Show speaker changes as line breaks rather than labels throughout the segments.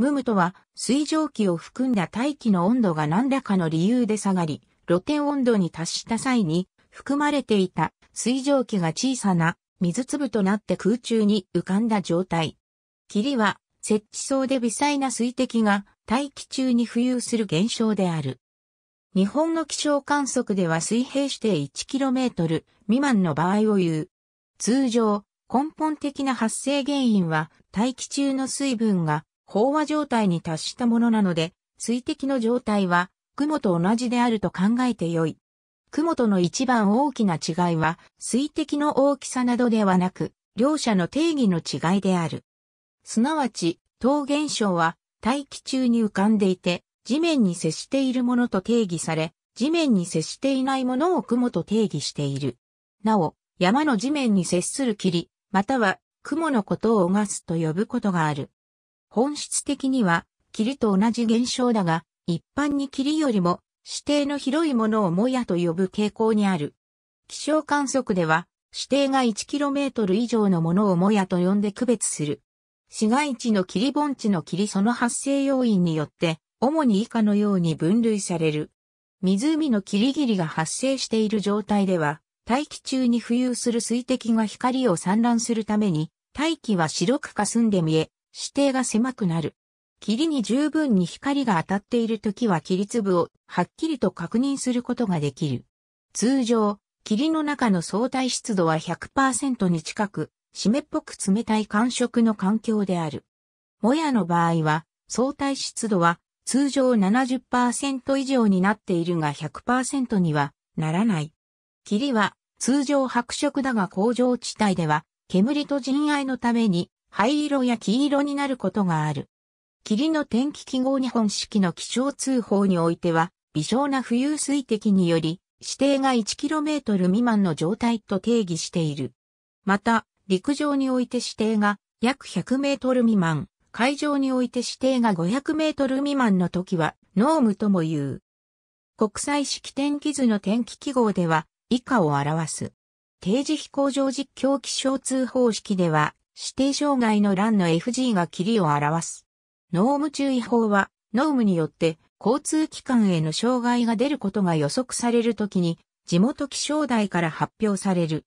ムムとは、水蒸気を含んだ大気の温度が何らかの理由で下がり、露天温度に達した際に、含まれていた水蒸気が小さな水粒となって空中に浮かんだ状態。霧は、設置層で微細な水滴が大気中に浮遊する現象である。日本の気象観測では水平指定 1km 未満の場合を言う。通常、根本的な発生原因は大気中の水分が飽和状態に達したものなので、水滴の状態は雲と同じであると考えてよい。雲との一番大きな違いは、水滴の大きさなどではなく、両者の定義の違いである。すなわち、陶現象は大気中に浮かんでいて、地面に接しているものと定義され、地面に接していないものを雲と定義している。なお、山の地面に接する霧、または雲のことを拝すと呼ぶことがある。本質的には、霧と同じ現象だが、一般に霧よりも、指定の広いものをもやと呼ぶ傾向にある。気象観測では、指定が 1km 以上のものをもやと呼んで区別する。市街地の霧盆地の霧その発生要因によって、主に以下のように分類される。湖の霧霧が発生している状態では、大気中に浮遊する水滴が光を散乱するために、大気は白く霞んで見え、視程が狭くなる。霧に十分に光が当たっている時は霧粒をはっきりと確認することができる。通常、霧の中の相対湿度は100%に近く、湿っぽく冷たい感触の環境である。もやの場合は、相対湿度は通常70%以上になっているが100%にはならない。霧は通常白色だが工場地帯では煙と人愛のために灰色や黄色になることがある。霧の天気記号日本式の気象通報においては、微小な浮遊水滴により、指定が 1km 未満の状態と定義している。また、陸上において指定が約 100m 未満、海上において指定が 500m 未満の時は、ノームとも言う。国際式天気図の天気記号では、以下を表す。定時飛行場実況気象通報式では、指定障害の欄の FG が霧を表す。濃霧注意報は、濃霧によって交通機関への障害が出ることが予測されるときに、地元気象台から発表される。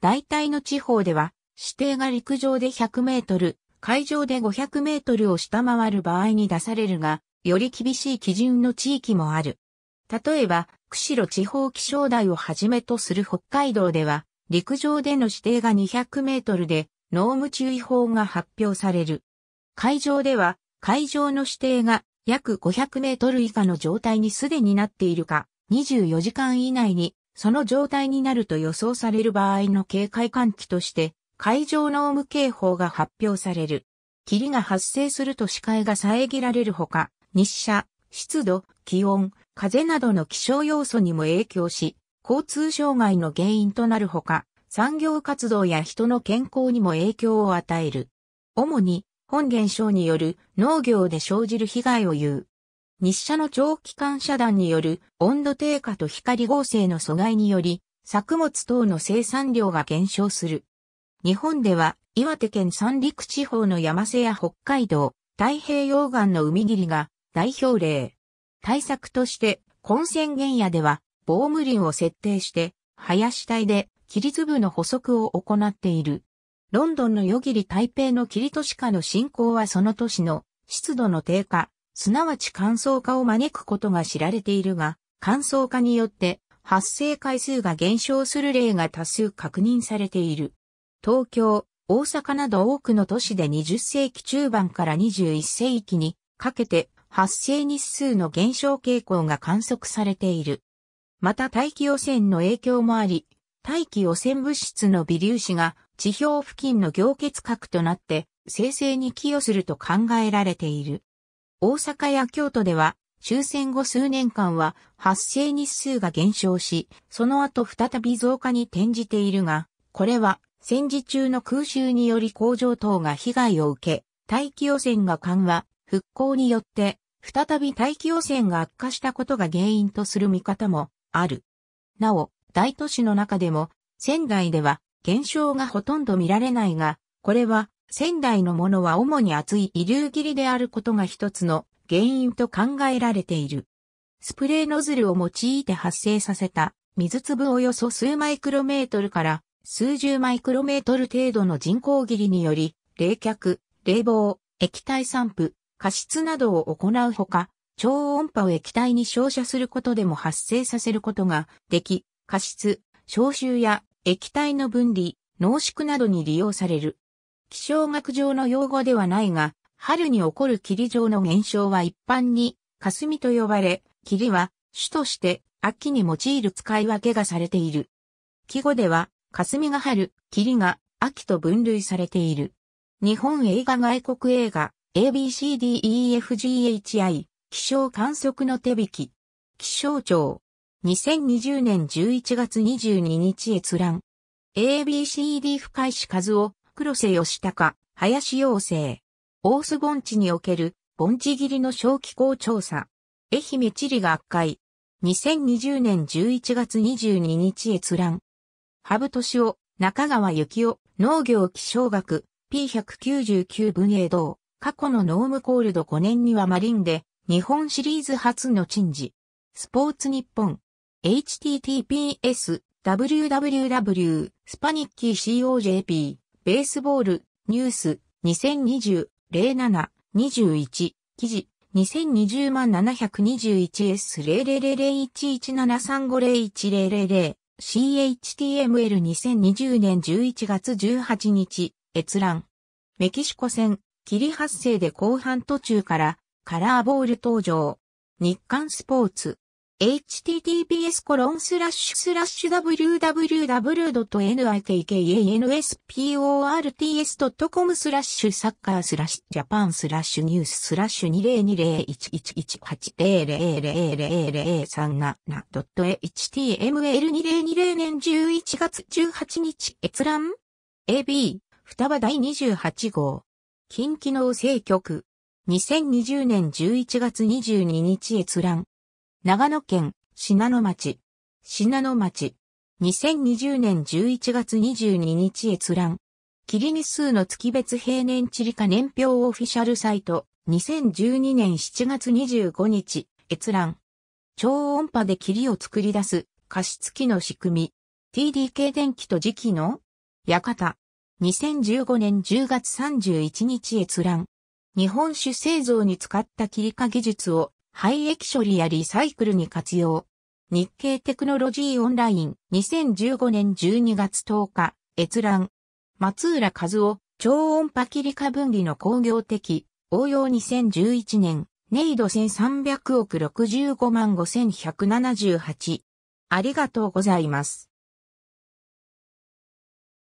大体の地方では、指定が陸上で100メートル、海上で500メートルを下回る場合に出されるが、より厳しい基準の地域もある。例えば、釧路地方気象台をはじめとする北海道では、陸上での指定が200メートルで、濃霧注意報が発表される。会場では、会場の指定が約500メートル以下の状態にすでになっているか、24時間以内にその状態になると予想される場合の警戒喚起として、海上濃霧警報が発表される。霧が発生すると視界が遮られるほか、日射、湿度、気温、風などの気象要素にも影響し、交通障害の原因となるほか、産業活動や人の健康にも影響を与える。主に、本現象による農業で生じる被害を言う。日射の長期間遮断による温度低下と光合成の阻害により、作物等の生産量が減少する。日本では、岩手県三陸地方の山瀬や北海道、太平洋岸の海霧が代表例。対策として、根線原野では、防務林を設定して、林帯で規律部の補足を行っている。ロンドンのヨギリ台北のキリトシカの進行はその都市の湿度の低下、すなわち乾燥化を招くことが知られているが、乾燥化によって発生回数が減少する例が多数確認されている。東京、大阪など多くの都市で20世紀中盤から21世紀にかけて発生日数の減少傾向が観測されている。また大気汚染の影響もあり、大気汚染物質の微粒子が地表付近の凝結核となって生成に寄与すると考えられている。大阪や京都では終戦後数年間は発生日数が減少し、その後再び増加に転じているが、これは戦時中の空襲により工場等が被害を受け、大気汚染が緩和、復興によって、再び大気汚染が悪化したことが原因とする見方もある。なお、大都市の中でも、仙台では現象がほとんど見られないが、これは仙台のものは主に厚い遺留切りであることが一つの原因と考えられている。スプレーノズルを用いて発生させた水粒およそ数マイクロメートルから数十マイクロメートル程度の人工切りにより、冷却、冷房、液体散布、加湿などを行うほか、超音波を液体に照射することでも発生させることができ、加湿、消臭や液体の分離、濃縮などに利用される。気象学上の用語ではないが、春に起こる霧状の現象は一般に霞と呼ばれ、霧は主として秋に用いる使い分けがされている。季語では、霞が春、霧が秋と分類されている。日本映画外国映画 ABCDEFGHI 気象観測の手引き。気象庁2020年11月22日閲覧。ABCD 深石和夫、黒瀬義高、林陽生。大須盆地における盆地切りの小気候調査。愛媛地理学会。2020年11月22日閲覧。ブ生敏を、中川幸夫、農業気象学、P199 文英堂。過去のノームコールド5年にはマリンで、日本シリーズ初の珍事。スポーツ日本。https w w w s p a n i c k y c o j p ベースボールニュース2020 07-21記事2020万7 2 1 s 0 0 0 1 1 7 3 5 0 1 0 0 CHTML2020 年11月18日閲覧メキシコ戦霧発生で後半途中からカラーボール登場日刊スポーツ https コロンスラッシュスラッシュ w w w n i k k e n s p o r t s c o m スラッシュサッカースラッシュジャパンスラッシュニューススラッシュ 202018000037.html2020 年11月18日閲覧 AB 双葉第28号近畿農政局2020年11月22日閲覧長野県信濃町。信濃町。2020年11月22日閲覧。霧日数の月別平年地理化年表オフィシャルサイト。2012年7月25日閲覧。超音波で霧を作り出す加湿器の仕組み。TDK 電気と磁気の館。2015年10月31日閲覧。日本酒製造に使った切り化技術を廃液処理やリサイクルに活用。日経テクノロジーオンライン2015年12月10日閲覧。松浦和夫超音波切り化分離の工業的応用2011年ネイド1300億65万5178ありがとうございます。